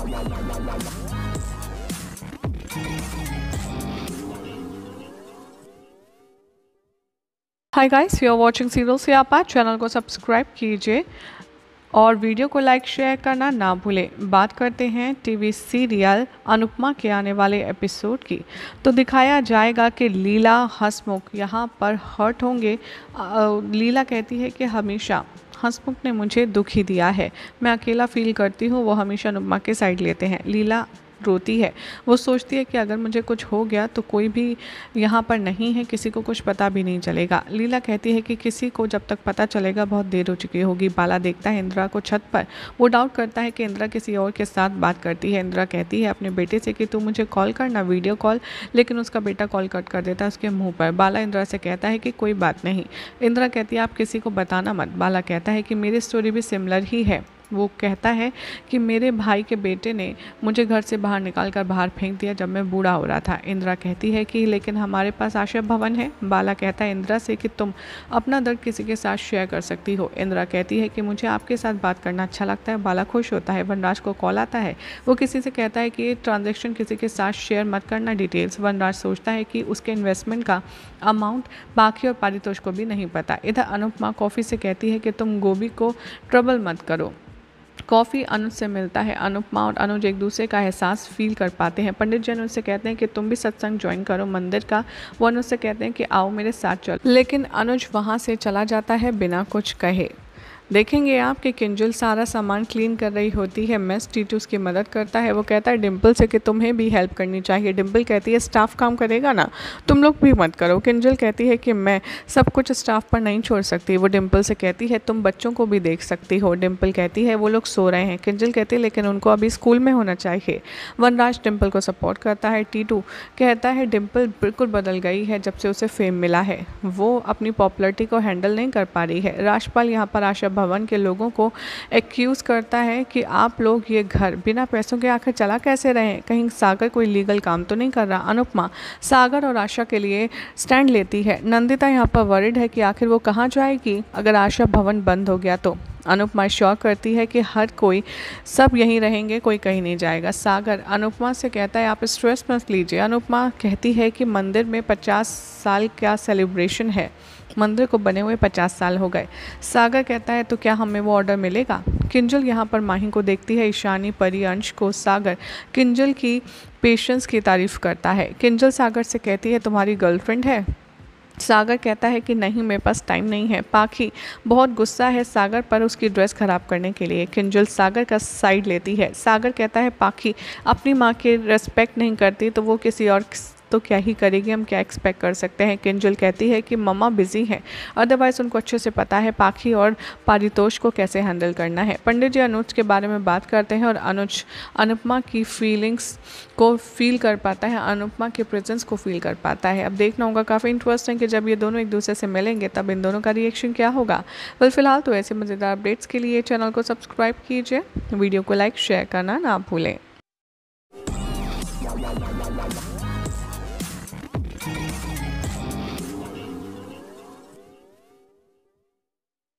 hi guys you are watching serial से आप channel को सब्सक्राइब कीजिए और वीडियो को लाइक शेयर करना ना भूलें बात करते हैं टीवी सीरियल अनुपमा के आने वाले एपिसोड की तो दिखाया जाएगा कि लीला हसमुख यहाँ पर हर्ट होंगे लीला कहती है कि हमेशा हंसमुख ने मुझे दुखी दिया है मैं अकेला फील करती हूँ वो हमेशा नुमा के साइड लेते हैं लीला रोती है वो सोचती है कि अगर मुझे कुछ हो गया तो कोई भी यहाँ पर नहीं है किसी को कुछ पता भी नहीं चलेगा लीला कहती है कि किसी को जब तक पता चलेगा बहुत देर हो चुकी होगी बाला देखता है इंदिरा को छत पर वो डाउट करता है कि इंदिरा किसी और के साथ बात करती है इंदिरा कहती है अपने बेटे से कि तू मुझे कॉल करना वीडियो कॉल लेकिन उसका बेटा कॉल कट कर देता है उसके मुँह पर बाला इंदिरा से कहता है कि कोई बात नहीं इंदिरा कहती है आप किसी को बताना मत बाला कहता है कि मेरी स्टोरी भी सिमिलर ही है वो कहता है कि मेरे भाई के बेटे ने मुझे घर से बाहर निकाल कर बाहर फेंक दिया जब मैं बूढ़ा हो रहा था इंदिरा कहती है कि लेकिन हमारे पास आश्रय भवन है बाला कहता है इंदिरा से कि तुम अपना दर्द किसी के साथ शेयर कर सकती हो इंदिरा कहती है कि मुझे आपके साथ बात करना अच्छा लगता है बाला खुश होता है वनराज को कॉल आता है वो किसी से कहता है कि ये ट्रांजेक्शन किसी के साथ शेयर मत करना डिटेल्स वनराज सोचता है कि उसके इन्वेस्टमेंट का अमाउंट बाकी और पारितोष को भी नहीं पता इधर अनुपमा कॉफ़ी से कहती है कि तुम गोभी को ट्रबल मत करो कॉफ़ी अनुज से मिलता है अनुपमा और अनुज एक दूसरे का एहसास फील कर पाते हैं पंडित जी अनुज से कहते हैं कि तुम भी सत्संग ज्वाइन करो मंदिर का वो अनुज से कहते हैं कि आओ मेरे साथ चलो लेकिन अनुज वहाँ से चला जाता है बिना कुछ कहे देखेंगे आप कि किंजुल सारा सामान क्लीन कर रही होती है मेस टीटू उसकी मदद करता है वो कहता है डिम्पल से कि तुम्हें भी हेल्प करनी चाहिए डिम्पल कहती है स्टाफ काम करेगा ना तुम लोग भी मत करो किंजुल कहती है कि मैं सब कुछ स्टाफ पर नहीं छोड़ सकती वो डिम्पल से कहती है तुम बच्चों को भी देख सकती हो डिम्पल कहती है वो लोग सो रहे हैं किंजल कहती है लेकिन उनको अभी स्कूल में होना चाहिए वनराज डिम्पल को सपोर्ट करता है टीटू कहता है डिम्पल बिल्कुल बदल गई है जब से उसे फेम मिला है वो अपनी पॉपुलरिटी को हैंडल नहीं कर पा रही है राजपाल यहाँ पर आशा भवन के लोगों को एक्यूज़ करता है कि आप लोग ये घर बिना पैसों के आखिर चला कैसे रहे कहीं सागर कोई लीगल काम तो नहीं कर रहा अनुपमा सागर और आशा के लिए स्टैंड लेती है नंदिता यहाँ पर वरिड है कि आखिर वो कहाँ जाएगी अगर आशा भवन बंद हो गया तो अनुपमा श्योर करती है कि हर कोई सब यहीं रहेंगे कोई कहीं नहीं जाएगा सागर अनुपमा से कहता है आप स्ट्रेस मत लीजिए अनुपमा कहती है कि मंदिर में पचास साल का सेलिब्रेशन है मंदिर को बने हुए पचास साल हो गए सागर कहता है तो क्या हमें वो ऑर्डर मिलेगा किंजल यहाँ पर माही को देखती है ईशानी परी अंश को सागर किंजल की पेशेंस की तारीफ़ करता है किंजल सागर से कहती है तुम्हारी गर्लफ्रेंड है सागर कहता है कि नहीं मेरे पास टाइम नहीं है पाखी बहुत गुस्सा है सागर पर उसकी ड्रेस ख़राब करने के लिए किंजल सागर का साइड लेती है सागर कहता है पाखी अपनी माँ के रेस्पेक्ट नहीं करती तो वो किसी और तो क्या ही करेगी हम क्या एक्सपेक्ट कर सकते हैं किंजल कहती है कि मम्मा बिजी हैं अदरवाइज़ उनको अच्छे से पता है पाखी और पारितोष को कैसे हैंडल करना है पंडित जी अनुज के बारे में बात करते हैं और अनुज अनुपमा की फीलिंग्स को फील कर पाता है अनुपमा के प्रेजेंस को फील कर पाता है अब देखना होगा काफ़ी इंटरेस्टिंग कि जब ये दोनों एक दूसरे से मिलेंगे तब इन दोनों का रिएक्शन क्या होगा बल फिलहाल तो ऐसे मज़ेदार अपडेट्स के लिए चैनल को सब्सक्राइब कीजिए वीडियो को लाइक शेयर करना ना भूलें